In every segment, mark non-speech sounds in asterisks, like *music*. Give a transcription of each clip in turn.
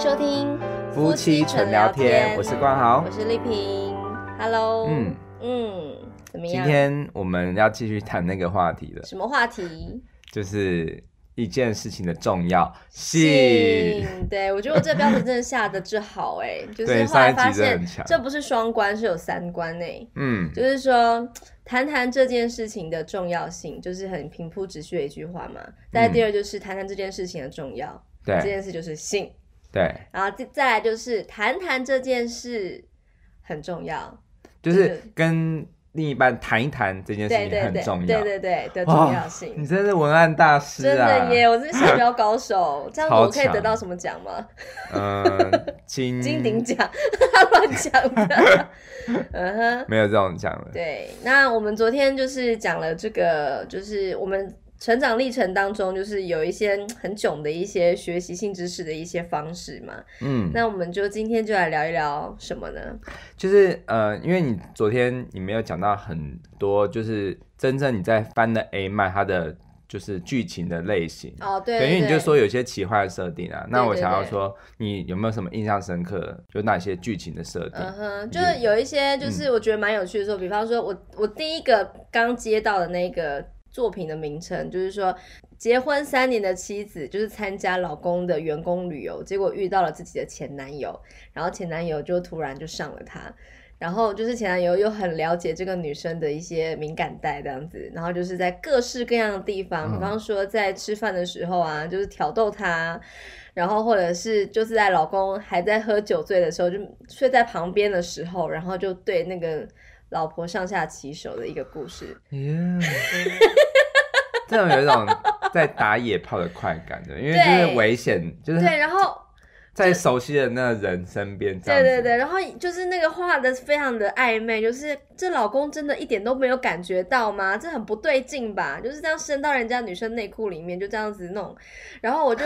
收听夫妻纯聊天，我是冠豪，我是丽萍。Hello，嗯嗯，怎么样？今天我们要继续谈那个话题了。什么话题？就是一件事情的重要性。对我觉得我这标题真的下的之好哎，*laughs* 就是后来发现这不是双关，是有三关呢。嗯，就是说谈谈这件事情的重要性，就是很平铺直叙的一句话嘛。再第二就是谈谈这件事情的重要，对，这件事就是性。对，然后再再来就是谈谈这件事很重要，就是跟另一半谈一谈这件事情很重要，对对对的重要性。你真是文案大师，真的耶！我真是写标高手，*laughs* 这样我可以得到什么奖吗？嗯，金 *laughs* 金鼎奖，*laughs* 乱讲的，嗯哼，没有这种奖的。对，那我们昨天就是讲了这个，就是我们。成长历程当中，就是有一些 *tsk* 很囧的一些学习性知识的一些方式嘛。嗯，那我们就今天就来聊一聊什么呢？就是呃，因为你昨天你没有讲到很多，就是真正你在翻的 A 漫，它的就是剧情的类型哦。对，等于你就说有些奇幻设定啊。那我想要说，你有没有什么印象深刻？有哪些剧情的设定？嗯哼，就是有一些，就是我觉得蛮有趣的，说，比方说我我第一个刚接到的那个。作品的名称就是说，结婚三年的妻子就是参加老公的员工旅游，结果遇到了自己的前男友，然后前男友就突然就上了她，然后就是前男友又很了解这个女生的一些敏感带这样子，然后就是在各式各样的地方，比方说在吃饭的时候啊，就是挑逗她，然后或者是就是在老公还在喝酒醉的时候，就睡在旁边的时候，然后就对那个。老婆上下其手的一个故事，这种有一种在打野炮的快感的，因为就是危险，就是对，然后在熟悉的那个人身边，对对对，然后就是那个画的非常的暧昧，就是这老公真的一点都没有感觉到吗？这很不对劲吧？就是这样伸到人家女生内裤里面，就这样子弄，然后我就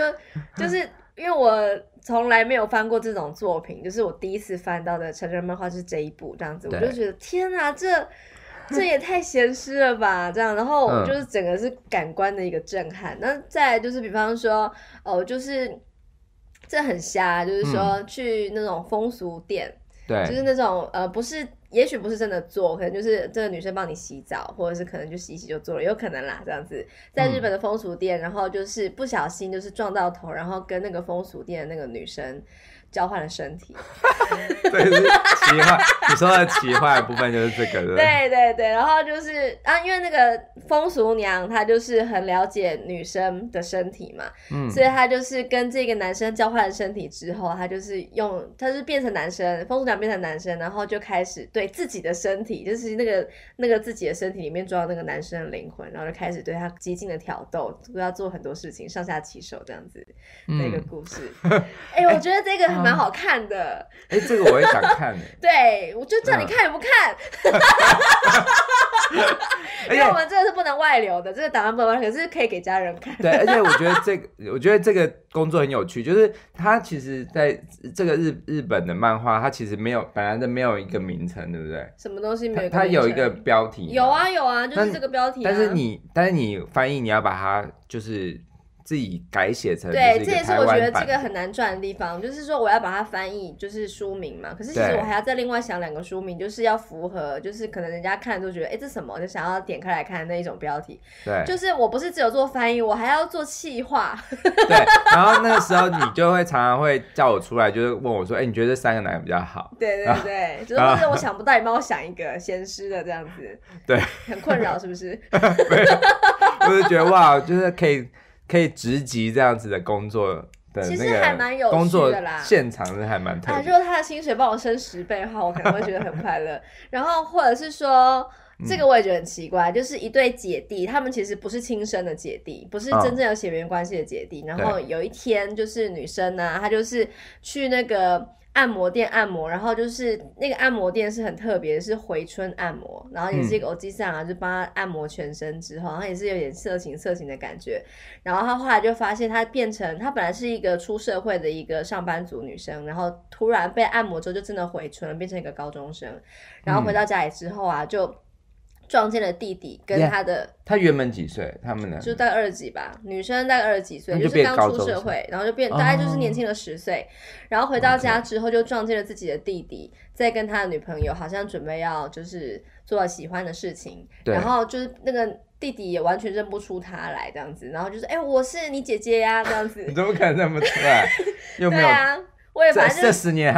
就是。因为我从来没有翻过这种作品，就是我第一次翻到的成人漫画是这一部这样子，我就觉得天哪，这这也太咸湿了吧！这样，然后就是整个是感官的一个震撼。那再就是，比方说，哦，就是这很瞎，就是说去那种风俗店，对，就是那种呃，不是。也许不是真的做，可能就是这个女生帮你洗澡，或者是可能就洗洗就做了，有可能啦。这样子，在日本的风俗店，然后就是不小心就是撞到头，然后跟那个风俗店的那个女生。交换了身体，*laughs* 对，奇幻。你说的奇的部分就是这个，对对对，然后就是啊，因为那个风俗娘她就是很了解女生的身体嘛，嗯，所以她就是跟这个男生交换了身体之后，她就是用，她是变成男生，风俗娘变成男生，然后就开始对自己的身体，就是那个那个自己的身体里面装那个男生的灵魂，然后就开始对他激进的挑逗，都要做很多事情，上下其手这样子的一个故事。哎，我觉得这个。蛮好看的，哎，这个我也想看。*laughs* 对，我就叫你看也不看，*laughs* 因为我们这个是不能外流的，这个档案本嘛，可是可以给家人看。*laughs* 对，而且我觉得这个，我觉得这个工作很有趣，就是它其实在这个日日本的漫画，它其实没有本来的没有一个名称，对不对？什么东西没有？它有一个标题，有啊有啊，就是这个标题。但是你但是你翻译你要把它就是。自己改写成对，这也是我觉得这个很难赚的地方，就是说我要把它翻译，就是书名嘛。可是其实我还要再另外想两个书名，就是要符合，就是可能人家看都觉得哎，这什么就想要点开来看那一种标题。对，就是我不是只有做翻译，我还要做气化。*laughs* 对，然后那个时候你就会常常会叫我出来，就是问我说，哎，你觉得这三个哪个比较好？对对对，*laughs* 就是我想不到，你帮我想一个先师的这样子。对，很困扰是不是？不 *laughs* 是觉得哇，就是可以。可以直级这样子的工作，其实还蛮有趣的啦。现场是还蛮……哎，如果他的薪水帮我升十倍的话，我可能会觉得很快乐。*laughs* 然后或者是说，这个我也觉得很奇怪，就是一对姐弟，他们其实不是亲生的姐弟，不是真正有血缘关系的姐弟。然后有一天，就是女生呢，她就是去那个。按摩店按摩，然后就是那个按摩店是很特别，是回春按摩，然后也是一个欧吉桑啊，就帮他按摩全身之后，然后也是有点色情色情的感觉，然后他后来就发现他变成他本来是一个出社会的一个上班族女生，然后突然被按摩之后就真的回春了，变成一个高中生，然后回到家里之后啊就。撞见了弟弟跟他的，他原本几岁？他们呢？就大概二十几吧，女生大概二十几岁，就是刚出社会，然后就变，大概就是年轻了十岁。然后回到家之后，就撞见了自己的弟弟在跟他的女朋友，好像准备要就是做喜欢的事情。然后就是那个弟弟也完全认不出他来，这样子。然后就是哎，我是你姐姐呀，这样子。*laughs* 你怎么可能认不出来？有 *laughs* 没有？我也反正这十年，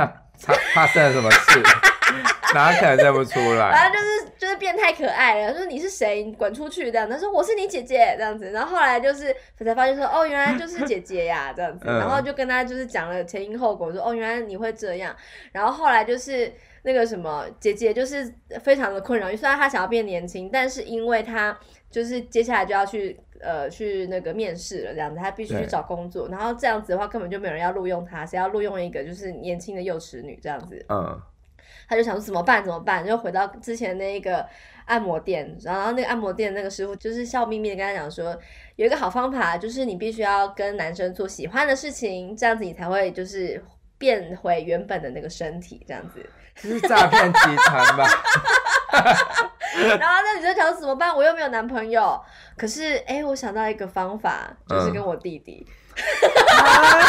他生生什么事？*laughs* 哪起来认不出来？反正就是就是变态可爱了。说你是谁？你滚出去！这样他说我是你姐姐，这样子。然后后来就是才发现说哦，原来就是姐姐呀，这样子。*laughs* 然后就跟他就是讲了前因后果，说哦，原来你会这样。然后后来就是那个什么姐姐，就是非常的困扰。虽然她想要变年轻，但是因为她就是接下来就要去呃去那个面试了，这样子她必须去找工作。然后这样子的话根本就没人要录用她，谁要录用一个就是年轻的幼齿女这样子？嗯。他就想说怎么办怎么办，就回到之前那个按摩店，然后那个按摩店那个师傅就是笑眯眯的跟他讲说，有一个好方法，就是你必须要跟男生做喜欢的事情，这样子你才会就是变回原本的那个身体，这样子。这 *laughs* 是诈骗集团吧？*laughs* 然后那女生想怎么办？我又没有男朋友。可是哎，我想到一个方法，就是跟我弟弟。*laughs*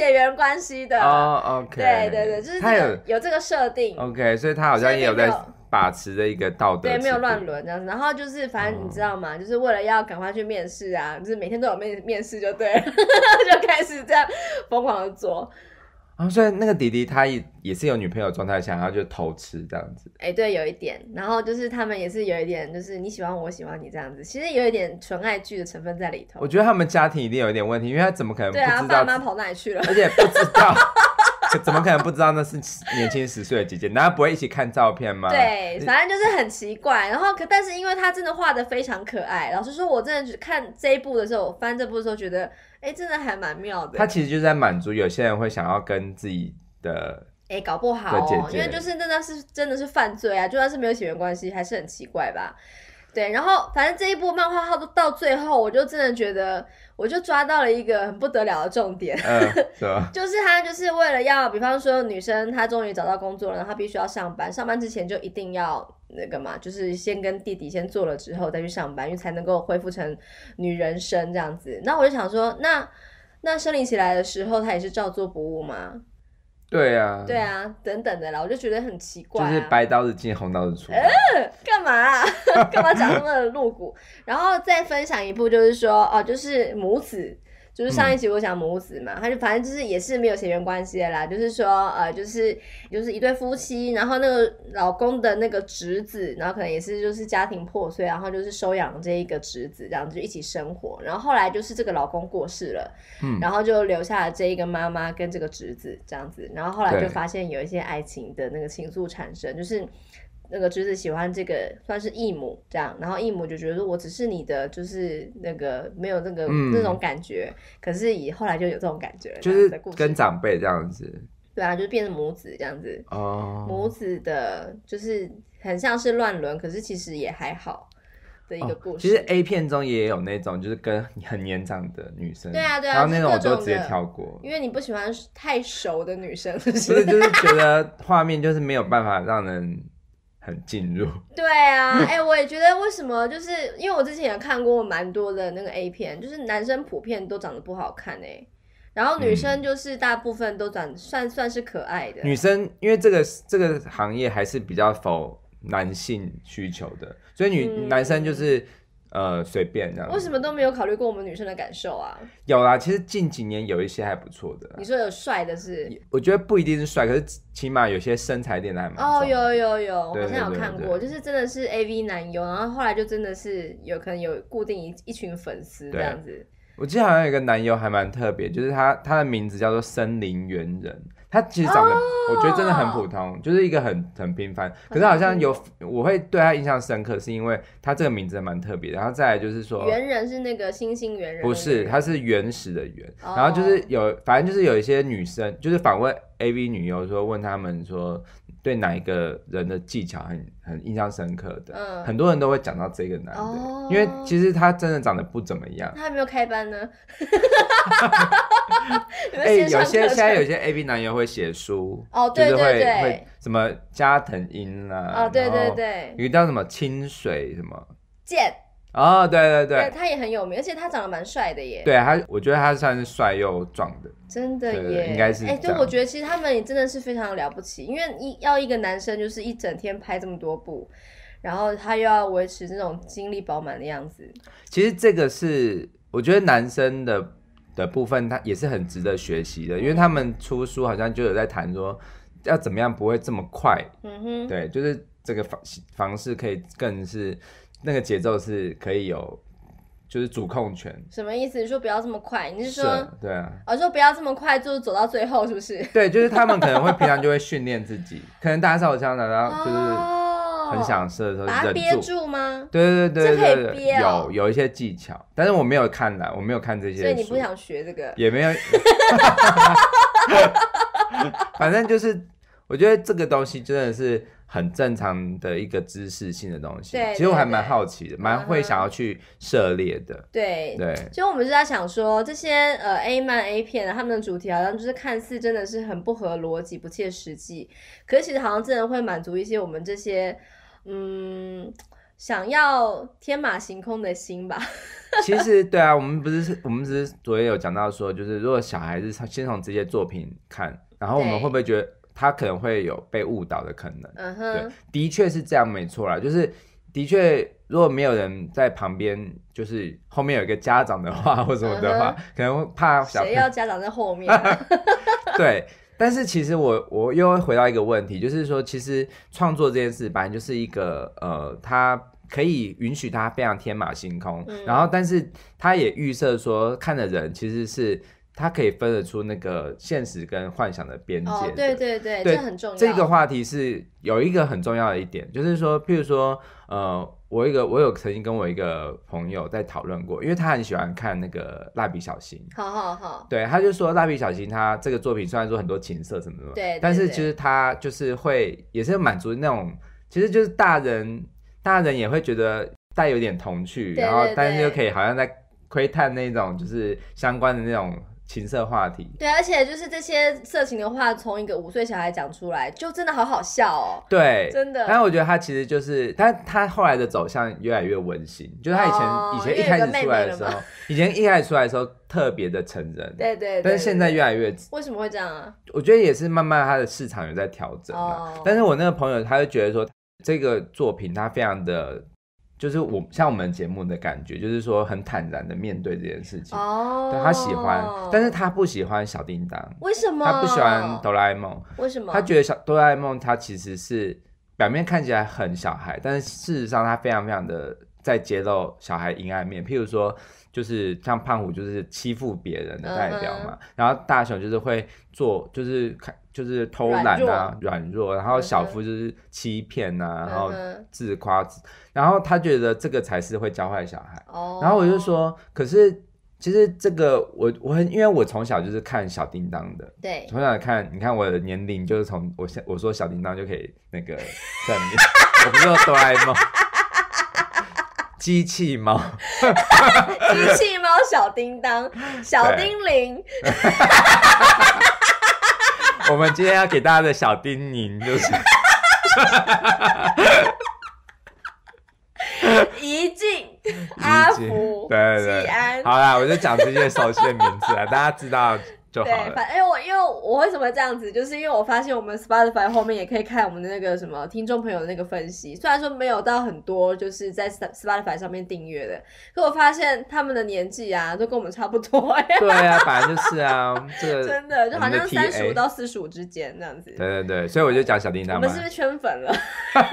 血缘关系的，哦，OK，对对对，就是他有有这个设定，OK，所以他好像也有在把持着一个道德，对，没有乱伦。这样子。然后就是反正你知道吗？就是为了要赶快去面试啊，就是每天都有面面试就对，了，*laughs* 就开始这样疯狂的做。啊，所以那个弟弟他也也是有女朋友状态，想然后就偷吃这样子。哎，对，有一点。然后就是他们也是有一点，就是你喜欢我喜欢你这样子，其实有一点纯爱剧的成分在里头。我觉得他们家庭一定有一点问题，因为他怎么可能不知道爸妈跑哪里去了，而且不知道。*laughs* 可 *laughs* 怎么可能不知道那是年轻十岁的姐姐？难道不会一起看照片吗？对，反正就是很奇怪。然后可但是因为他真的画的非常可爱，老实说，我真的看这一部的时候，我翻这部的时候觉得，哎，真的还蛮妙的。他其实就在满足有些人会想要跟自己的，哎，搞不好，因为就是真的是真的是犯罪啊！就算是没有血缘关系，还是很奇怪吧？对，然后反正这一部漫画号都到最后，我就真的觉得。我就抓到了一个很不得了的重点，是 *laughs* 就是他就是为了要，比方说女生她终于找到工作了，她必须要上班，上班之前就一定要那个嘛，就是先跟弟弟先做了之后再去上班，因为才能够恢复成女人身这样子。那我就想说，那那生理起来的时候，她也是照做不误吗？对啊，对啊，等等的啦，我就觉得很奇怪，就是白刀子进红刀子出，干嘛？*laughs* 干嘛讲那么露骨？然后再分享一部，就是说，哦，就是母子。就是上一集，我想母子嘛，他就反正就是也是没有血缘关系的啦，就是说呃，就是就是一对夫妻，然后那个老公的那个侄子，然后可能也是就是家庭破碎，然后就是收养了这一个侄子，这样子一起生活，然后后来就是这个老公过世了，嗯，然后就留下了这一个妈妈跟这个侄子这样子，然后后来就发现有一些爱情的那个情愫产生，就是。那个侄子喜欢这个，算是异母这样，然后异母就觉得我只是你的，就是那个没有那个那种感觉。可是以后来就有这种感觉，就是跟长辈这样子。对啊，就变成母子这样子。哦，母子的，就是很像是乱伦，可是其实也还好。的一个故事。其实 A 片中也有那种，就是跟很年长的女生。对啊对啊。然后那种我就直接跳过，因为你不喜欢太熟的女生。不是，就是觉得画面就是没有办法让人。很进入，*laughs* 对啊，哎，我也觉得为什么，就是因为我之前也看过蛮多的那个 A 片，就是男生普遍都长得不好看哎，然后女生就是大部分都长算算是可爱的，女生因为这个这个行业还是比较否男性需求的，所以女男生就是。呃，随便这样。为什么都没有考虑过我们女生的感受啊？有啦，其实近几年有一些还不错的。你说有帅的是？我觉得不一定是帅，可是起码有些身材点的还蛮。哦，有有有，好像有看过，就是真的是 AV 男优，然后后来就真的是有可能有固定一一群粉丝这样子。我记得好像有个男优还蛮特别，就是他他的名字叫做森林猿人。他其实长得，我觉得真的很普通，就是一个很很平凡。可是好像有，我会对他印象深刻，是因为他这个名字蛮特别。然后再来就是说，猿人是那个星星猿人，不是，他是原始的猿。然后就是有，反正就是有一些女生，就是访问 AV 女优，说问他们说。对哪一个人的技巧很很印象深刻的，很多人都会讲到这个男的，因为其实他真的长得不怎么样。他还没有开班呢。哎，*laughs* 有些现在有些 A B 男友会写书哦，对对对，什么加藤英啦，哦对对对，遇叫什么清水什么剑。哦，对对对，他也很有名，而且他长得蛮帅的耶。对他，我觉得他算是帅又壮的，真的耶，应该是。哎，对，我觉得其实他们也真的是非常了不起，因为一要一个男生就是一整天拍这么多部，然后他又要维持这种精力饱满的样子。其实这个是我觉得男生的的部分，他也是很值得学习的，因为他们出书好像就有在谈说要怎么样不会这么快，嗯哼，对，就是这个方方式可以更是。那个节奏是可以有，就是主控权。什么意思？你说不要这么快？你是说？对啊。哦，说不要这么快，就是走到最后，是不是？对，就是他们可能会平常就会训练自己，可能打家这样子，然后就是很想射的时候，忍憋住吗？对对对对对，有有一些技巧，但是我没有看呢，我没有看这些。所以你不想学这个？也没有。*laughs* *laughs* 反正就是，我觉得这个东西真的是。很正常的一个知识性的东西，其实我还蛮好奇的，蛮会想要去涉猎的。对对，其实我们是在想说，这些呃 A 漫 A 片，他们的主题好像就是看似真的是很不合逻辑、不切实际，可其实好像真的会满足一些我们这些嗯想要天马行空的心吧。*laughs* *laughs* 其实对啊，我们不是我们只是昨天有讲到说，就是如果小孩子他先从这些作品看，然后我们会不会觉得？他可能会有被误导的可能，对，的确是这样，没错啦。就是，的确，如果没有人在旁边，就是后面有一个家长的话，*laughs* 或什么的话，可能怕小谁要家长在后面。*laughs* 对，但是其实我我又要回到一个问题，就是说，其实创作这件事，反正就是一个呃，他可以允许他非常天马行空，然后，但是他也预设说，看的人其实是。他可以分得出那个现实跟幻想的边界。哦，对对对，这很重要。这个话题是有一个很重要的一点，就是说，譬如说，呃，我一个我有曾经跟我一个朋友在讨论过，因为他很喜欢看那个蜡笔小新。好好好。对，他就说蜡笔小新，他这个作品虽然说很多情色什么什么，对，但是其实他就是会也是满足那种，其实就是大人大人也会觉得带有点童趣，然后但是又可以好像在窥探那种就是相关的那种。情色话题，对，而且就是这些色情的话，从一个五岁小孩讲出来，就真的好好笑哦。对，真的。但我觉得他其实就是，他他后来的走向越来越温馨，就是他以前以前一开始出来的时候，以前一开始出来的时候特别的成人。对对。但是现在越来越……为什么会这样啊？我觉得也是慢慢他的市场有在调整。哦。但是我那个朋友他就觉得说，这个作品他非常的。就是我像我们节目的感觉，就是说很坦然的面对这件事情。哦，他喜欢，但是他不喜欢小叮当。为什么？他不喜欢哆啦 A 梦？为什么？他觉得小哆啦 A 梦，他其实是表面看起来很小孩，但是事实上他非常非常的在揭露小孩阴暗面。譬如说，就是像胖虎就是欺负别人的代表嘛，然后大雄就是会做就是看。就是偷懒啊，软弱，然后小夫就是欺骗啊，然后自夸，然后他觉得这个才是会教坏小孩。然后我就说，可是其实这个我我因为我从小就是看小叮当的，对，从小看，你看我的年龄就是从我现我说小叮当就可以那个证明，*laughs* 我不是哆啦 A 梦，机器猫，*laughs* 机器猫小叮当，小叮铃。我们今天要给大家的小叮咛就是：一进、一进、对对对，好啦，我就讲这些熟悉的名字了，大家知道。对，反正我因为我为什么这样子，就是因为我发现我们 Spotify 后面也可以看我们的那个什么听众朋友的那个分析，虽然说没有到很多，就是在 Spotify 上面订阅的，可我发现他们的年纪啊，都跟我们差不多呀。*laughs* 对啊，反正就是啊，*laughs* 真的就好像三十五到四十五之间这样子。对对对，所以我就讲小叮当我们是不是圈粉了？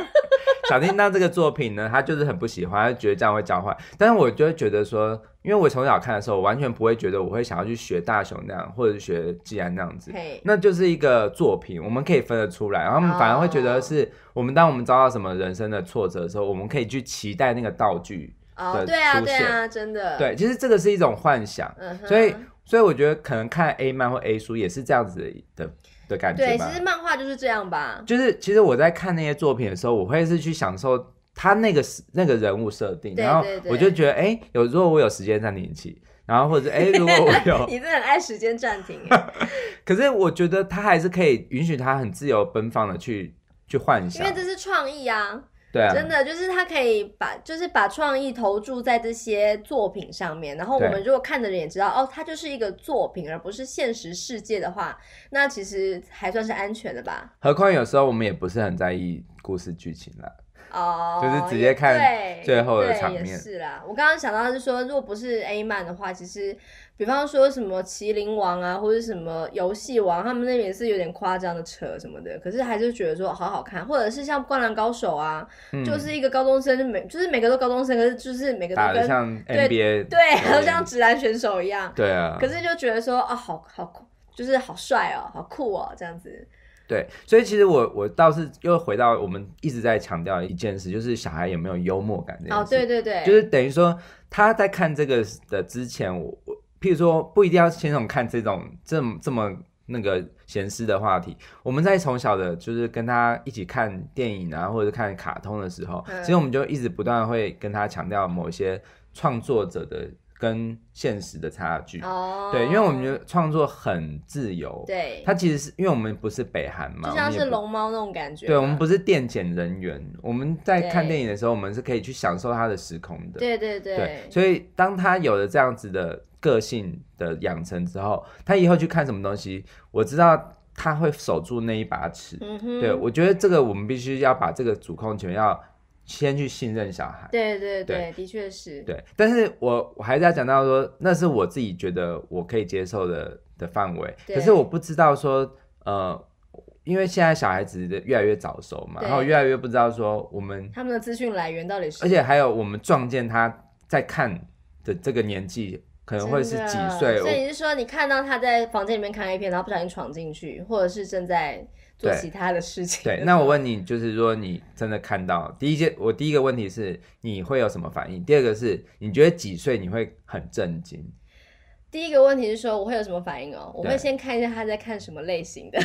*laughs* 小叮当这个作品呢，他就是很不喜欢，觉得这样会交换，但是我就会觉得说，因为我从小看的时候，我完全不会觉得我会想要去学大雄那样，或者。文学既然那样子，那就是一个作品，我们可以分得出来。然后我们反而会觉得，是我们当我们遭到什么人生的挫折的时候，我们可以去期待那个道具。哦，对啊，对啊，真的。对，其实这个是一种幻想。所以，所以我觉得可能看 A 漫或 A 书也是这样子的的感觉。对，其实漫画就是这样吧。就是其实我在看那些作品的时候，我会是去享受他那个那个人物设定，然后我就觉得，哎，有如果我有时间暂停器。然后或者哎，如果我有，*laughs* 你的很爱时间暂停，*laughs* 可是我觉得他还是可以允许他很自由奔放的去去幻想，因为这是创意啊，对，真的就是他可以把就是把创意投注在这些作品上面，然后我们如果看的人也知道，哦，它就是一个作品而不是现实世界的话，那其实还算是安全的吧。何况有时候我们也不是很在意故事剧情了。哦，就是直接看最后的场面是啦。我刚刚想到是说，如果不是 A man 的话，其实比方说什么麒麟王啊，或者什么游戏王，他们那边是有点夸张的扯什么的。可是还是觉得说好好看，或者是像灌篮高手啊，就是一个高中生，每就是每个都高中生，可是就是每个都跟对对，好像直男选手一样。对啊，可是就觉得说啊，好好酷，就是好帅哦，好酷哦，这样子。对，所以其实我我倒是又回到我们一直在强调一件事，就是小孩有没有幽默感这个。哦，对对对，就是等于说他在看这个的之前，我我譬如说不一定要先从看这种这么这么那个闲思的话题，我们在从小的，就是跟他一起看电影啊，或者看卡通的时候，其实我们就一直不断会跟他强调某一些创作者的。跟现实的差距，对，因为我们创作很自由，对，它其实是因为我们不是北韩嘛，就像是龙猫那种感觉，对，我们不是电检人员，我们在看电影的时候，我们是可以去享受它的时空的，对对对，所以当他有了这样子的个性的养成之后，他以后去看什么东西，我知道他会守住那一把尺，对我觉得这个我们必须要把这个主控权要。先去信任小孩，对对对，的确是。对，但是我我还在讲到说，那是我自己觉得我可以接受的的范围，可是我不知道说，呃，因为现在小孩子越来越早熟嘛，然后越来越不知道说我们他们的资讯来源到底是，而且还有我们撞见他在看的这个年纪可能会是几岁，所以你是说你看到他在房间里面看 A 片，然后不小心闯进去，或者是正在。做其他的事情。对，那我问你，就是说，你真的看到第一件，我第一个问题是，你会有什么反应？第二个是，你觉得几岁你会很震惊？第一个问题是说，我会有什么反应哦？我会先看一下他在看什么类型的，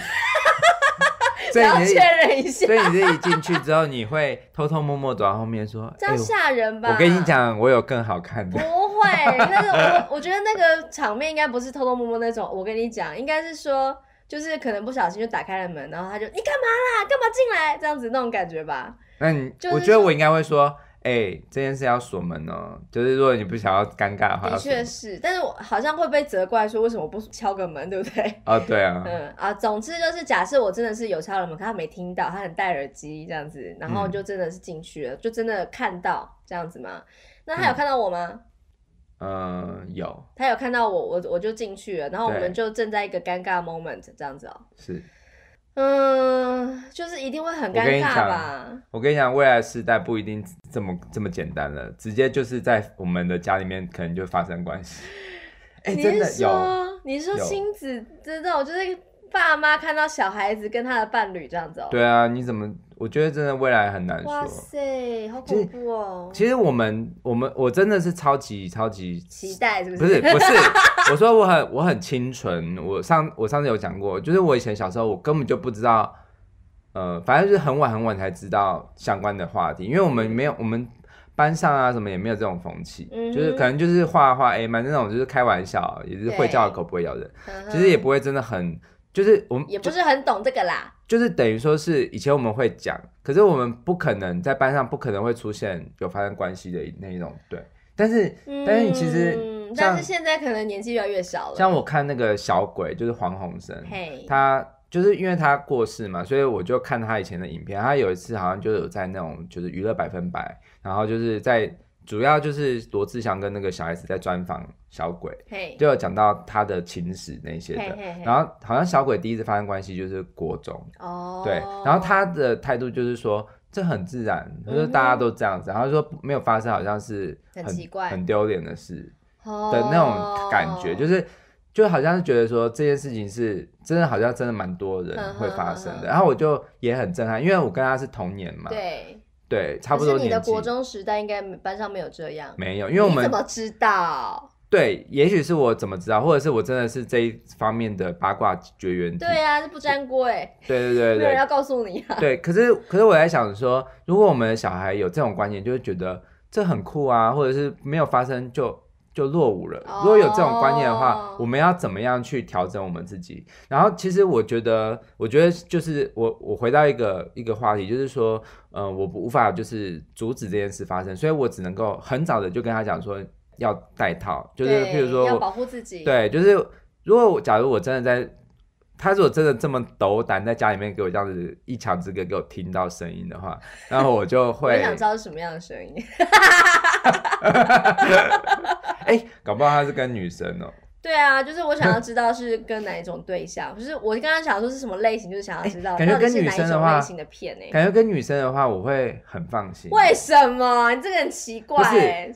*laughs* 然后确认一下。所以你自己进去之后，你会偷偷摸摸躲到后面说：“这样吓人吧。”我跟你讲，我有更好看的。不会，那个我我觉得那个场面应该不是偷偷摸摸那种。我跟你讲，应该是说。就是可能不小心就打开了门，然后他就你干嘛啦？干嘛进来？这样子那种感觉吧。那你就我觉得我应该会说，哎，这件事要锁门哦。就是如果你不想要尴尬的话，的确是，但是我好像会被责怪说为什么不敲个门，对不对？啊，对啊。*laughs* 嗯啊，总之就是假设我真的是有敲了门，他没听到，他很戴耳机这样子，然后就真的是进去了，就真的看到这样子吗？那他有看到我吗？嗯，有他有看到我，我我就进去了，然后我们就正在一个尴尬 moment 这样子哦，是，嗯，就是一定会很尴尬吧？我跟你讲，未来时代不一定这么这么简单了，直接就是在我们的家里面可能就发生关系。*laughs* 哎，你是说，你是说亲子知道，就是爸妈看到小孩子跟他的伴侣这样子？哦、对啊，你怎么？我觉得真的未来很难说。哇塞，好恐怖哦！其实我们我们我真的是超级超级期待这个。不是不是，*laughs* 我说我很我很清纯。我上我上次有讲过，就是我以前小时候我根本就不知道，呃，反正就是很晚很晚才知道相关的话题，因为我们没有我们班上啊什么也没有这种风气，就是可能就是画画哎，蛮那种就是开玩笑，也是会叫狗会咬人，其实也不会真的很。就是我们也不是很懂这个啦，就是等于说是以前我们会讲，可是我们不可能在班上不可能会出现有发生关系的那一种对，但是但是你其实，但是现在可能年纪越来越小了，像我看那个小鬼就是黄宏生，他就是因为他过世嘛，所以我就看他以前的影片，他有一次好像就有在那种就是娱乐百分百，然后就是在。主要就是罗志祥跟那个小孩子在专访小鬼，就有讲到他的情史那些的。然后好像小鬼第一次发生关系就是国中，对。然后他的态度就是说这很自然，就是大家都这样子。然后说没有发生，好像是很奇怪、很丢脸的事的那种感觉，就是就好像是觉得说这件事情是真的，好像真的蛮多人会发生的。然后我就也很震撼，因为我跟他是同年嘛。对。对，差不多。你的国中时代应该班上没有这样。没有，因为我们怎么知道？对，也许是我怎么知道，或者是我真的是这一方面的八卦绝缘体。对呀，这不粘锅哎。对对对对。人要告诉你。啊。对，可是可是我在想说，如果我们小孩有这种观念，就会觉得这很酷啊，或者是没有发生就。就落伍了。如果有这种观念的话，我们要怎么样去调整我们自己？然后，其实我觉得，我觉得就是我，我回到一个一个话题，就是说，嗯，我无法就是阻止这件事发生，所以我只能够很早的就跟他讲说要戴套，就是譬如说要保护自己。对，就是如果假如我真的在，他如果真的这么斗胆在家里面给我这样子一墙之隔给我听到声音的话，然后我就会想知道什么样的声音。*laughs* 哎，搞不好他是跟女生哦。对啊，就是我想要知道是跟哪一种对象，就 *laughs* 是我刚刚想说是什么类型，就是想要知道。感觉跟女生的话，类型的片呢？感觉跟女生的话，我会很放心。为什么？你这个很奇怪。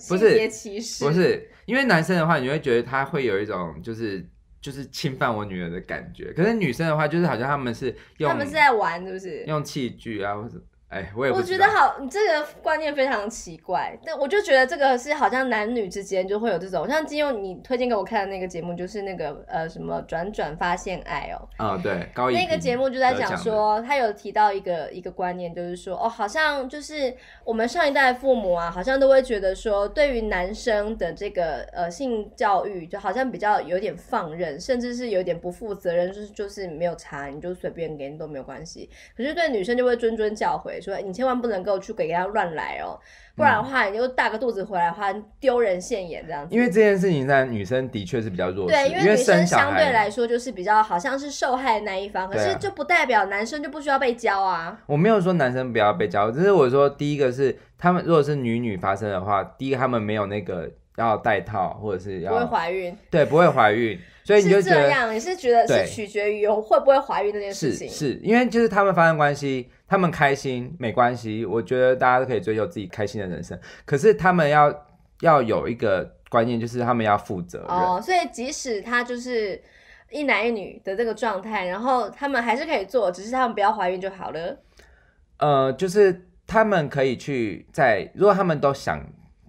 不是性别歧视，不是因为男生的话，你会觉得他会有一种就是就是侵犯我女儿的感觉。可是女生的话，就是好像他们是他们是在玩，是不是用器具啊，或者。哎，我觉得好，你这个观念非常奇怪，但我就觉得这个是好像男女之间就会有这种，像金佑你推荐给我看的那个节目，就是那个呃什么转转发现爱哦，啊对，那个节目就在讲说，他有提到一个一个观念，就是说哦，好像就是我们上一代父母啊，好像都会觉得说，对于男生的这个呃性教育，就好像比较有点放任，甚至是有点不负责任，就是就是没有查，你就随便给你都没有关系，可是对女生就会谆谆教诲。你千万不能够去给给他乱来哦，不然的话你就大个肚子回来的话丢人现眼这样子。因为这件事情上，女生的确是比较弱势，对，因为女生相对来说就是比较好像是受害那一方，可是就不代表男生就不需要被教啊。我没有说男生不要被教，只是我说第一个是他们如果是女女发生的话，第一个他们没有那个要戴套，或者是不会怀孕，对，不会怀孕，所以你就这样，你是觉得是取决于会不会怀孕那件事情，是因为就是他们发生关系。他们开心没关系，我觉得大家都可以追求自己开心的人生。可是他们要要有一个观念，就是他们要负责任。哦，所以即使他就是一男一女的这个状态，然后他们还是可以做，只是他们不要怀孕就好了。呃，就是他们可以去在，如果他们都想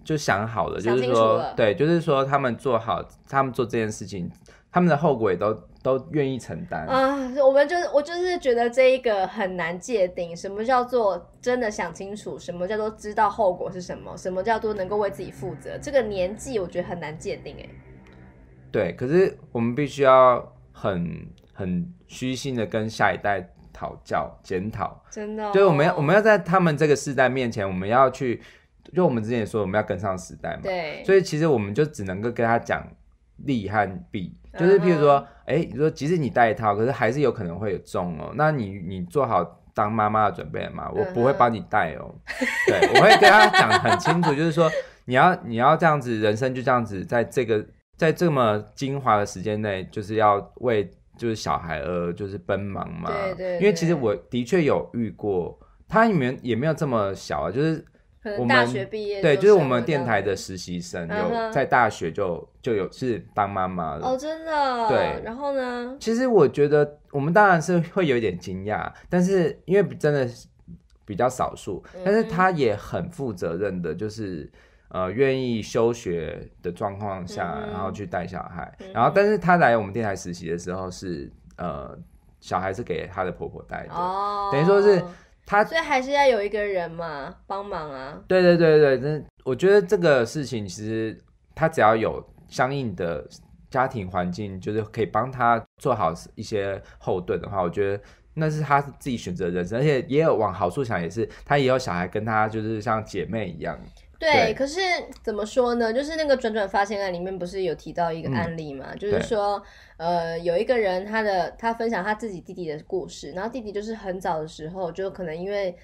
就想好了，就是说对，就是说他们做好，他们做这件事情，他们的后果也都。都愿意承担啊！我们就是我就是觉得这一个很难界定，什么叫做真的想清楚，什么叫做知道后果是什么，什么叫做能够为自己负责，这个年纪我觉得很难界定哎。对，可是我们必须要很很虚心的跟下一代讨教检讨，真的，是我们要我们要在他们这个时代面前，我们要去，就我们之前也说我们要跟上时代嘛，对，所以其实我们就只能够跟他讲利和弊。就是，譬如说，哎，你说即使你带一套，可是还是有可能会有中哦。那你你做好当妈妈的准备了吗？我不会帮你带哦，对，我会跟他讲很清楚，就是说你要你要这样子，人生就这样子，在这个在这么精华的时间内，就是要为就是小孩而就是奔忙嘛。对对。因为其实我的确有遇过，他里面也没有这么小啊，就是。我们对，就是我们电台的实习生，有在大学就就有是当妈妈了哦，真的对。然后呢，其实我觉得我们当然是会有点惊讶，但是因为真的比较少数，但是他也很负责任的，就是呃愿意休学的状况下，然后去带小孩。然后，但是他来我们电台实习的时候是呃，小孩是给他的婆婆带的，等于说是。他所以还是要有一个人嘛帮忙啊？对对对对，那我觉得这个事情其实他只要有相应的家庭环境，就是可以帮他做好一些后盾的话，我觉得那是他自己选择人生，而且也有往好处想，也是他也有小孩跟他就是像姐妹一样。对，可是怎么说呢？就是那个《转转发现案》里面不是有提到一个案例嘛？就是说，呃，有一个人，他的他分享他自己弟弟的故事，然后弟弟就是很早的时候就可能因为。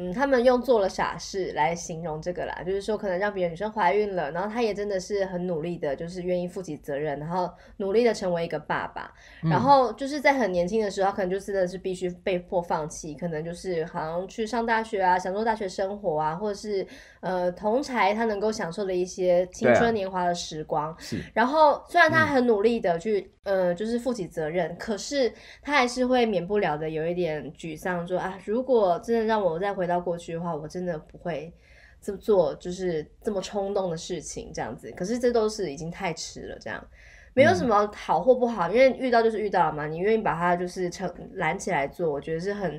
嗯，他们用做了傻事来形容这个啦，就是说可能让别的女生怀孕了，然后他也真的是很努力的，就是愿意负起责任，然后努力的成为一个爸爸，然后就是在很年轻的时候，可能就真的是必须被迫放弃，可能就是好像去上大学啊，享受大学生活啊，或者是呃同才他能够享受的一些青春年华的时光，然后虽然他很努力的去。呃，就是负起责任，可是他还是会免不了的有一点沮丧，说啊，如果真的让我再回到过去的话，我真的不会这么做，就是这么冲动的事情，这样子。可是这都是已经太迟了，这样没有什么好或不好，因为遇到就是遇到了嘛，你愿意把它就是成拦起来做，我觉得是很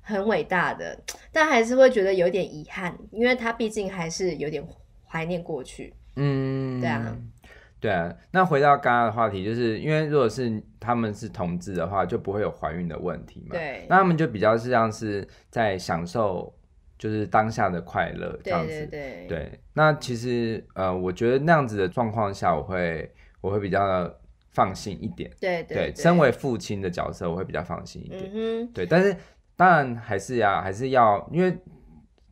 很伟大的，但还是会觉得有点遗憾，因为他毕竟还是有点怀念过去，嗯，对啊。对啊，那回到刚刚的话题，就是因为如果是他们是同志的话，就不会有怀孕的问题嘛。对，那他们就比较是像是在享受，就是当下的快乐这样子。对对对。对，那其实呃，我觉得那样子的状况下，我会我会比较放心一点。对对。对，身为父亲的角色，我会比较放心一点。嗯对，但是当然还是呀，还是要因为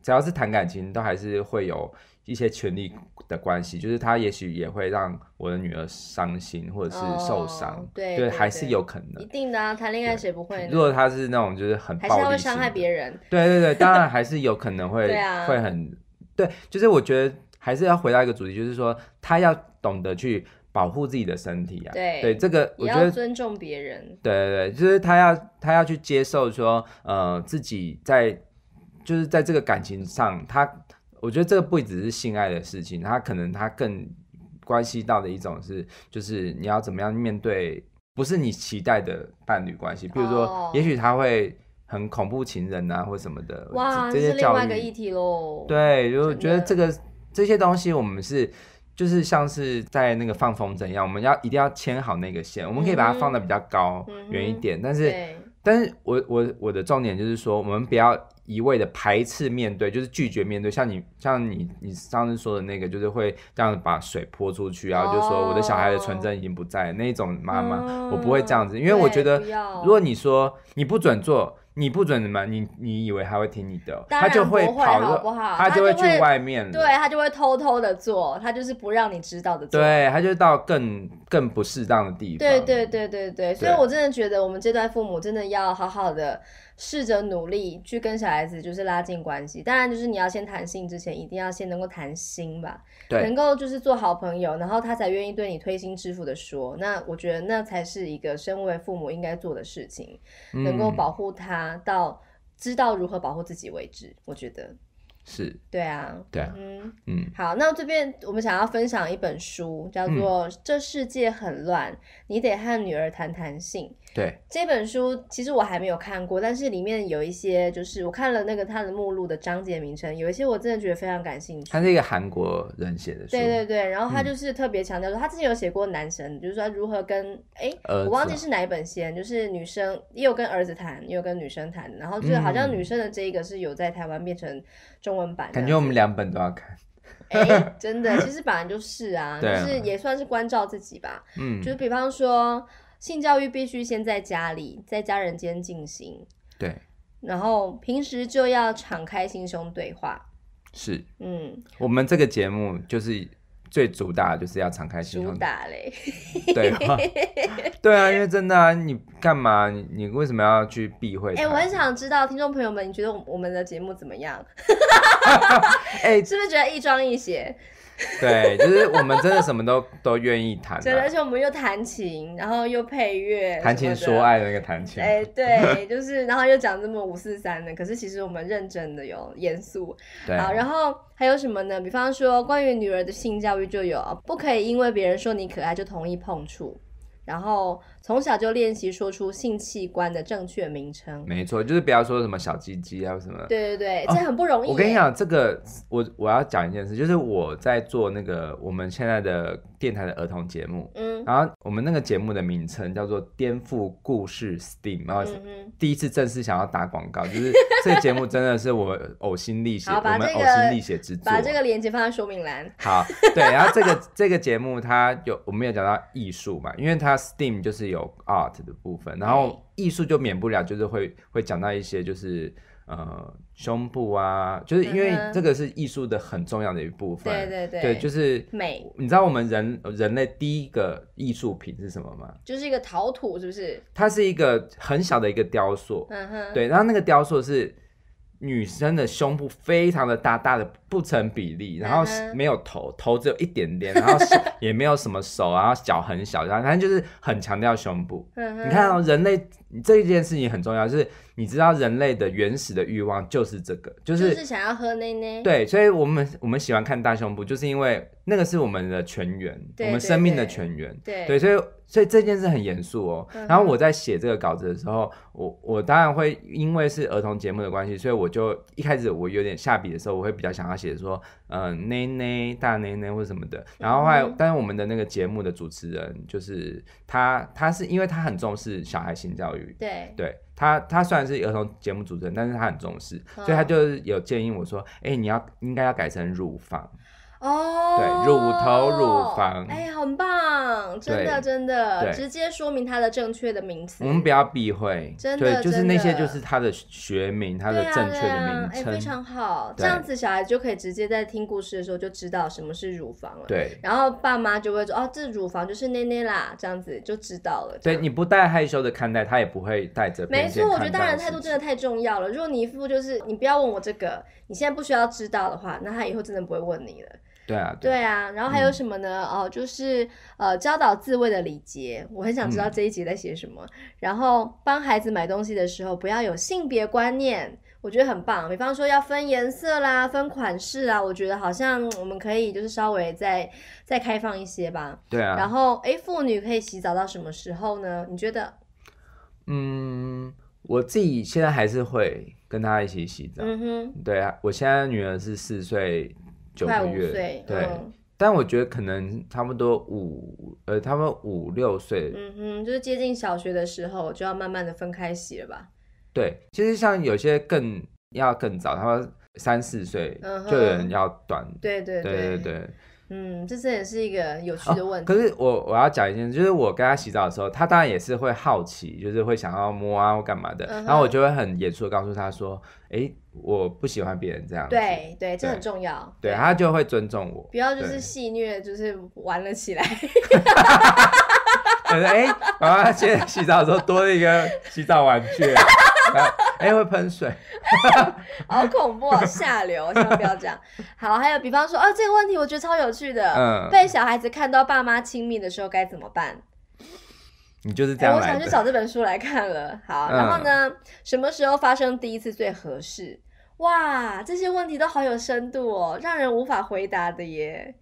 只要是谈感情，都还是会有。一些权利的关系，就是他也许也会让我的女儿伤心或者是受伤，对，还是有可能。一定的啊，谈恋爱谁不会？如果他是那种就是很，还是会伤害别人。对对对，当然 *laughs* 还是有可能会，会很，对，就是我觉得还是要回到一个主题，就是说他要懂得去保护自己的身体啊。对对，这个我觉得尊重别人。对对对，就是他要他要去接受说，呃，自己在就是在这个感情上他。我觉得这个不只是性爱的事情，它可能它更关系到的一种是，就是你要怎么样面对，不是你期待的伴侣关系，比如说，也许他会很恐怖情人啊，或什么的。哇，这是另外一个议题喽。对，就是觉得这个这些东西，我们是就是像是在那个放风筝一样，我们要一定要牵好那个线，我们可以把它放的比较高远一点，但是，但是我我我的重点就是说，我们不要。一味的排斥面对，就是拒绝面对。像你，像你，你上次说的那个，就是会这样把水泼出去，然后就说我的小孩的纯真已经不在那种妈妈，我不会这样子，因为我觉得，如果你说你不准做。你不准什么？你你以为他会听你的？他就会跑，好不好？他就会去外面，对他就会偷偷的做，他就是不让你知道的。对，他就到更更不适当的地方。对对对对对，所以我真的觉得我们这段父母真的要好好的试着努力去跟小孩子就是拉近关系。当然，就是你要先谈性之前，一定要先能够谈心吧，能够就是做好朋友，然后他才愿意对你推心置腹的说。那我觉得那才是一个身为父母应该做的事情，能够保护他。到知道如何保护自己为止，我觉得是对啊，对啊，嗯嗯。好，那这边我们想要分享一本书，叫做《这世界很乱，你得和女儿谈谈性》。对这本书，其实我还没有看过，但是里面有一些，就是我看了那个它的目录的章节名称，有一些我真的觉得非常感兴趣。他是一个韩国人写的书。对对对，然后他就是特别强调说，他之前有写过男生，就是说如何跟，哎，我忘记是哪一本先，就是女生也有跟儿子谈，也有跟女生谈，然后就好像女生的这一个是有在台湾变成中文版。感觉我们两本都要看。哎，真的，其实本来就是啊，*laughs* 就是也算是关照自己吧。嗯，就是比方说。性教育必须先在家里，在家人间进行。对，然后平时就要敞开心胸对话。是，嗯，我们这个节目就是最主打，就是要敞开心胸。主打嘞，对啊，*laughs* 对啊，因为真的啊，你干嘛？你你为什么要去避讳？哎，我很想知道听众朋友们，你觉得我们的节目怎么样？*laughs* 哎，是不是觉得一庄一些？*laughs* 对，就是我们真的什么都都愿意谈，对，而且我们又弹琴，然后又配乐，谈情说爱的那个弹琴，哎，对，就是，然后又讲这么五四三的，可是其实我们认真的哟，严肃，对，好，然后还有什么呢？比方说关于女儿的性教育就有，不可以因为别人说你可爱就同意碰触，然后。从小就练习说出性器官的正确名称，没错，就是不要说什么小鸡鸡啊什么。对对对，这很不容易。我跟你讲，这个我我要讲一件事，就是我在做那个我们现在的电台的儿童节目，嗯，然后我们那个节目的名称叫做颠覆故事 Steam，然后第一次正式想要打广告，就是这个节目真的是我呕心沥血，我们呕心沥血之作，把这个链接放在说明栏。好，对，然后这个这个节目它有，我们有讲到艺术嘛，因为它 Steam 就是有。有 art 的部分，然后艺术就免不了就是会会讲到一些就是呃胸部啊，就是因为这个是艺术的很重要的一部分，对对对，就是美。你知道我们人人类第一个艺术品是什么吗？就是一个陶土，是不是？它是一个很小的一个雕塑，嗯哼，对，然后那个雕塑是。女生的胸部非常的大大的不成比例，然后没有头，头只有一点点，然后手 *laughs* 也没有什么手，然后脚很小，然后反正就是很强调胸部。你看哦，人类这一件事情很重要，就是。你知道人类的原始的欲望就是这个，就是是想要喝奶奶。对，所以我们我们喜欢看大胸部，就是因为那个是我们的全员，我们生命的全员。对对，所以所以这件事很严肃哦。然后我在写这个稿子的时候，我我当然会因为是儿童节目的关系，所以我就一开始我有点下笔的时候，我会比较想要写说，呃，奶奶大奶奶或什么的。然后后来，但是我们的那个节目的主持人就是他，他是因为他很重视小孩性教育。对对。他他虽然是儿童节目主持人，但是他很重视，所以他就是有建议我说，哎，你要应该要改成乳房。哦，乳头、乳房，哎，很棒，真的，真的，直接说明它的正确的名词。我们不要避讳，真的，就是那些就是它的学名，它的正确的名称，非常好。这样子小孩就可以直接在听故事的时候就知道什么是乳房了。对，然后爸妈就会说，哦，这乳房就是捏捏啦，这样子就知道了。对，你不带害羞的看待他，也不会带着。没错，我觉得大人态度真的太重要了。如果你一副就是你不要问我这个，你现在不需要知道的话，那他以后真的不会问你了。对啊，对啊，然后还有什么呢？哦，就是呃教导自卫的礼节，我很想知道这一节在写什么。然后帮孩子买东西的时候，不要有性别观念，我觉得很棒。比方说要分颜色啦，分款式啦，我觉得好像我们可以就是稍微再再开放一些吧。对啊。然后哎，妇女可以洗澡到什么时候呢？你觉得？嗯，我自己现在还是会跟她一起洗澡。嗯哼，对啊，我现在女儿是四岁。快五月，对，但我觉得可能差不多五，呃，他们五六岁，嗯嗯，就是接近小学的时候，就要慢慢的分开洗了吧。对，其实像有些更要更早，他们三四岁就有人要短。对对对对对嗯，这真也是一个有趣的问题。可是我我要讲一件事，就是我跟他洗澡的时候，他当然也是会好奇，就是会想要摸啊或干嘛的，然后我就会很严肃的告诉他说，哎。我不喜欢别人这样。对对，这很重要。对他就会尊重我。不要就是戏虐，就是玩了起来。可 *laughs* 是哎，妈妈今天洗澡的时候多了一个洗澡玩具，哎，*laughs* 会喷水，*laughs* 好恐怖，下流，千万不要这样。好，还有比方说，哦，这个问题我觉得超有趣的。嗯。被小孩子看到爸妈亲密的时候该怎么办？你就是这样。我想去找这本书来看了。好，然后呢？什么时候发生第一次最合适？哇，这些问题都好有深度哦，让人无法回答的耶。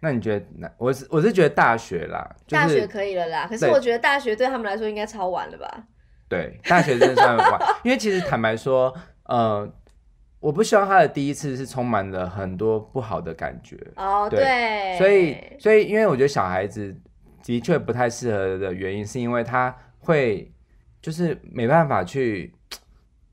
那你觉得，那我是我是觉得大学啦，大学可以了啦。可是我觉得大学对他们来说应该超晚了吧？对，大学真的算晚，*laughs* 因为其实坦白说，呃，我不希望他的第一次是充满了很多不好的感觉哦。对，所以所以因为我觉得小孩子的确不太适合的原因，是因为他会就是没办法去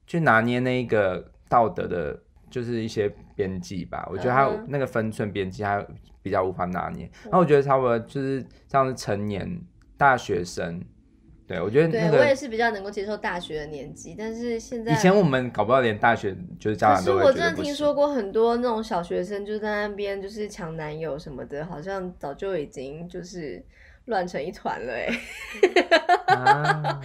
去拿捏那一个。道德的，就是一些边际吧。我觉得他那个分寸边际，他比较无法拿捏。然后我觉得差不多就是像是成年大学生，对我觉得那我也是比较能够接受大学的年纪。但是现在以前我们搞不到连大学就是家这可是我真的听说过很多那种小学生就在那边就是抢男友什么的，好像早就已经就是乱成一团了。哎。哈，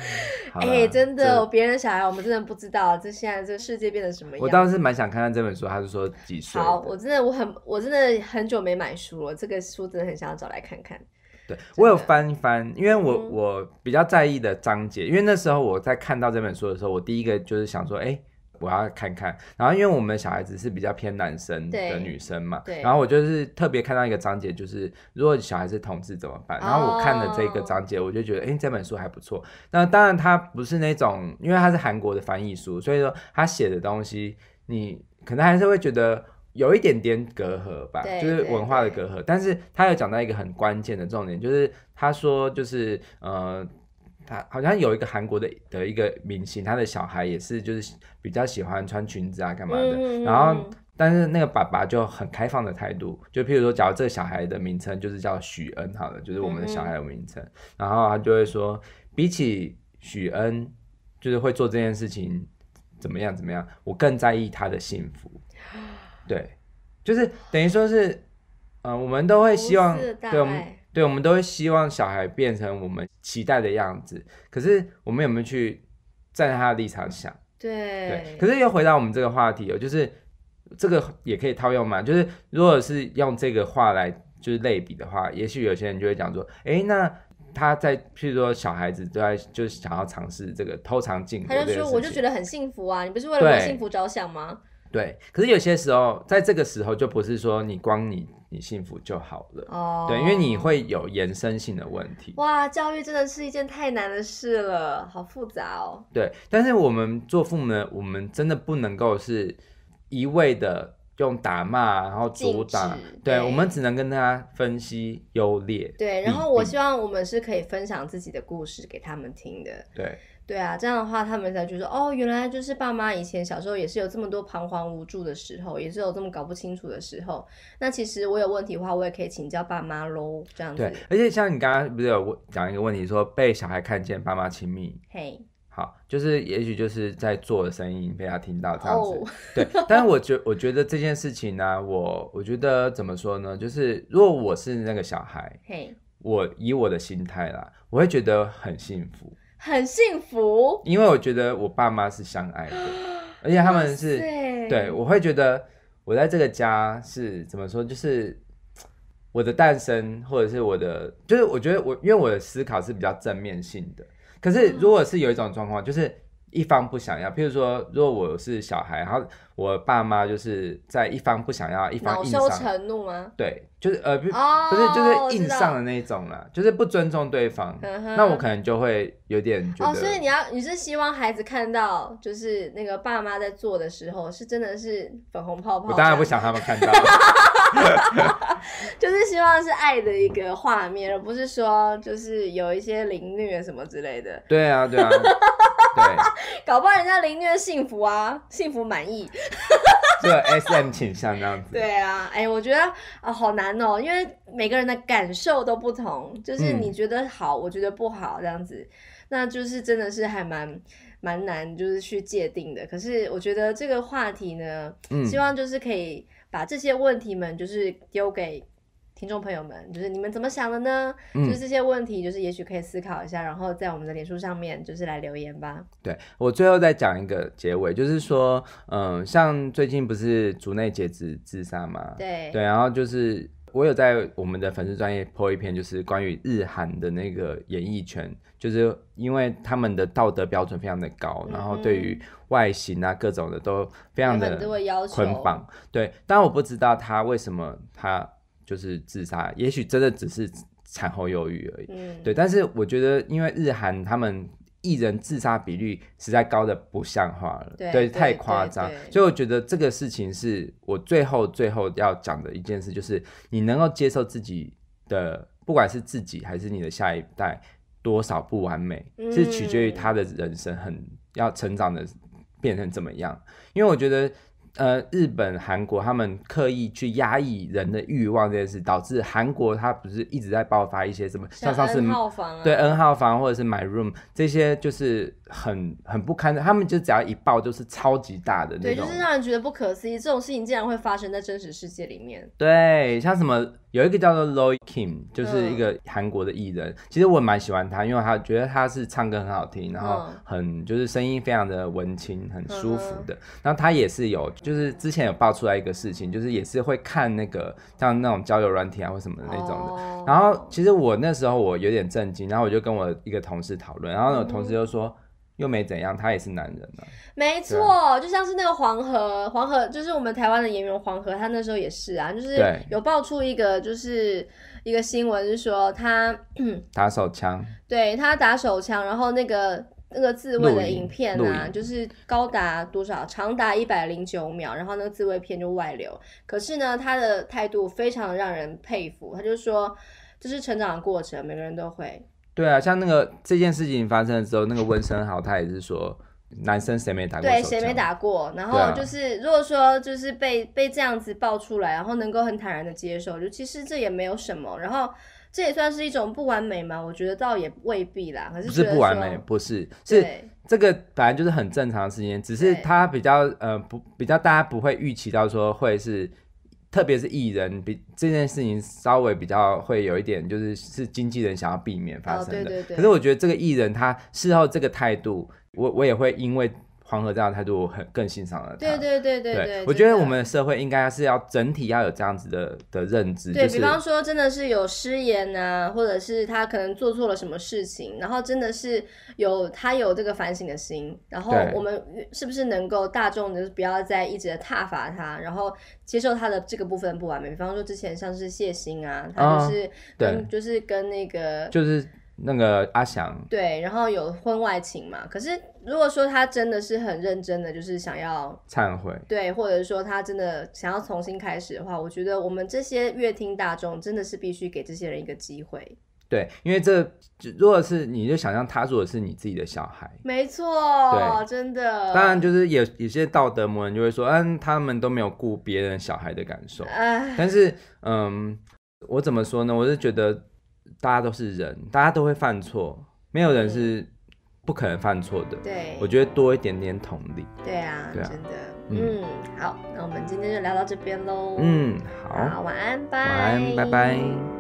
*laughs* 哎，真的，别人小孩我们真的不知道，这现在这个世界变得什么样。我倒是蛮想看看这本书，他是说几岁？好，我真的我很，我真的很久没买书了，这个书真的很想要找来看看。对，我有翻一翻，因为我我比较在意的章节，因为那时候我在看到这本书的时候，我第一个就是想说，哎。我要看看，然后因为我们小孩子是比较偏男生的女生嘛，然后我就是特别看到一个章节，就是如果小孩是同志怎么办？然后我看了这个章节，我就觉得，哎，这本书还不错。那当然，它不是那种，因为它是韩国的翻译书，所以说他写的东西，你可能还是会觉得有一点点隔阂吧，就是文化的隔阂。但是他有讲到一个很关键的重点，就是他说，就是呃。他好像有一个韩国的的一个明星，他的小孩也是就是比较喜欢穿裙子啊干嘛的，然后但是那个爸爸就很开放的态度，就譬如说，假如这个小孩的名称就是叫许恩，好了，就是我们的小孩的名称，然后他就会说，比起许恩，就是会做这件事情怎么样怎么样，我更在意他的幸福，*gasps* 对，就是等于说是，呃，我们都会希望，对，我们。对，我们都会希望小孩变成我们期待的样子，可是我们有没有去站在他的立场想？对，对。可是又回到我们这个话题哦，就是这个也可以套用嘛，就是如果是用这个话来就是类比的话，也许有些人就会讲说，哎，那他在譬如说小孩子都在就是想要尝试这个偷藏镜，他就说我就觉得很幸福啊，你不是为了我幸福着想吗？对，可是有些时候，在这个时候就不是说你光你你幸福就好了，对，因为你会有延伸性的问题。哇，教育真的是一件太难的事了，好复杂哦。对，但是我们做父母的，我们真的不能够是一味的用打骂，然后主打，对我们只能跟他分析优劣。对，然后我希望我们是可以分享自己的故事给他们听的。对。对啊，这样的话，他们才觉得哦，原来就是爸妈以前小时候也是有这么多彷徨无助的时候，也是有这么搞不清楚的时候。那其实我有问题的话，我也可以请教爸妈喽。这样子。对，而且像你刚刚不是有讲一个问题，说被小孩看见爸妈亲密。嘿。好，就是也许就是在做的声音被他听到这样子。对。但是，我觉我觉得这件事情呢，我我觉得怎么说呢？就是如果我是那个小孩，嘿，我以我的心态啦，我会觉得很幸福。很幸福，因为我觉得我爸妈是相爱的，*gasps* 而且他们是对我会觉得我在这个家是怎么说，就是 *tsk* 我的诞生或者是我的，就是我觉得我因为我的思考是比较正面性的。可是如果是有一种状况，就是一方不想要，譬如说如果我是小孩，然后。我爸妈就是在一方不想要一方硬上，恼羞成怒吗？对，就是呃不是就是硬上的那一种了，就是不尊重对方。那我可能就会有点觉得。哦，所以你要你是希望孩子看到就是那个爸妈在做的时候是真的是粉红泡泡，当然不想他们看到，*laughs* 就是希望是爱的一个画面，而不是说就是有一些凌虐什么之类的。对啊 *laughs* 对啊，搞不好人家凌虐幸福啊，幸福满意。对，*laughs* S M 倾向这样子。对啊，哎我觉得啊，好难哦，因为每个人的感受都不同，就是你觉得好，我觉得不好，这样子，那就是真的是还蛮蛮难，就是去界定的。可是我觉得这个话题呢，嗯，希望就是可以把这些问题们，就是丢给。听众朋友们，就是你们怎么想的呢？就是这些问题，就是也许可以思考一下，然后在我们的脸书上面就是来留言吧。对我最后再讲一个结尾，就是说，嗯，像最近不是竹内结子自杀吗？对对，然后就是我有在我们的粉丝专业播一篇，就是关于日韩的那个演艺圈，就是因为他们的道德标准非常的高，然后对于外形啊各种的都非常的捆绑。对，但我不知道他为什么他。就是自杀，也许真的只是产后忧郁而已。嗯，对。但是我觉得，因为日韩他们艺人自杀比率实在高的不像话了，对，太夸张。所以我觉得这个事情是我最后最后要讲的一件事，就是你能够接受自己的，不管是自己还是你的下一代，多少不完美，是取决于他的人生很要成长的变成怎么样。因为我觉得。呃，日本、韩国，他们刻意去压抑人的欲望这件事，导致韩国它不是一直在爆发一些什么，像上次对 N 号房或者是 My Room 这些，就是。很很不堪的，他们就只要一爆就是超级大的那种，对，就是让人觉得不可思议，这种事情竟然会发生在真实世界里面。对，像什么有一个叫做 l o y Kim，就是一个韩国的艺人，其实我蛮喜欢他，因为他觉得他是唱歌很好听，然后很就是声音非常的文青，很舒服的。然后他也是有，就是之前有爆出来一个事情，就是也是会看那个像那种交友软体啊或什么的那种的。然后其实我那时候我有点震惊，然后我就跟我一个同事讨论，然后我同事就说。又没怎样，他也是男人呢。没错，就像是那个黄河，黄河就是我们台湾的演员黄河，他那时候也是啊，就是有爆出一个就是一个新闻，是说他 *clears throat* 打手枪，*clears throat* 对他打手枪，然后那个那个自卫的影片啊，就是高达多少，长达一百零九秒，然后那个自卫片就外流。可是呢，他的态度非常让人佩服，他就说这是成长的过程，每个人都会。对啊，像那个这件事情发生的时候，那个温生豪他也是说，男生谁没打过？对，谁没打过？然后就是如果说就是被被这样子爆出来，然后能够很坦然的接受，就其实这也没有什么，然后这也算是一种不完美嘛？我觉得倒也未必啦，不是不完美，不是是这个反正就是很正常的事情，只是他比较呃不比较大家不会预期到说会是。特别是艺人，比这件事情稍微比较会有一点，就是是经纪人想要避免发生的。可是我觉得这个艺人他事后这个态度，我我也会因为。黄河这样态度，我很更欣赏了。对对对对对，我觉得我们的社会应该是要整体要有这样子的的认知。对，比方说真的是有失言啊，或者是他可能做错了什么事情，然后真的是有他有这个反省的心，然后我们是不是能够大众就是不要再一直的挞伐他，然后接受他的这个部分不完美。比方说之前像是谢欣啊，他就是跟就是跟那个就是。那个阿翔对，然后有婚外情嘛？可是如果说他真的是很认真的，就是想要忏悔，对，或者说他真的想要重新开始的话，我觉得我们这些乐听大众真的是必须给这些人一个机会。对，因为这如果是你就想象他，如果是你自己的小孩，没错，真的。当然，就是有有些道德魔人就会说，嗯，他们都没有顾别人小孩的感受。但是，嗯，我怎么说呢？我是觉得。大家都是人，大家都会犯错，没有人是不可能犯错的。对，我觉得多一点点同理。对啊，啊，真的。嗯，好，那我们今天就聊到这边喽。嗯，好。好，晚安，拜。晚安，拜拜。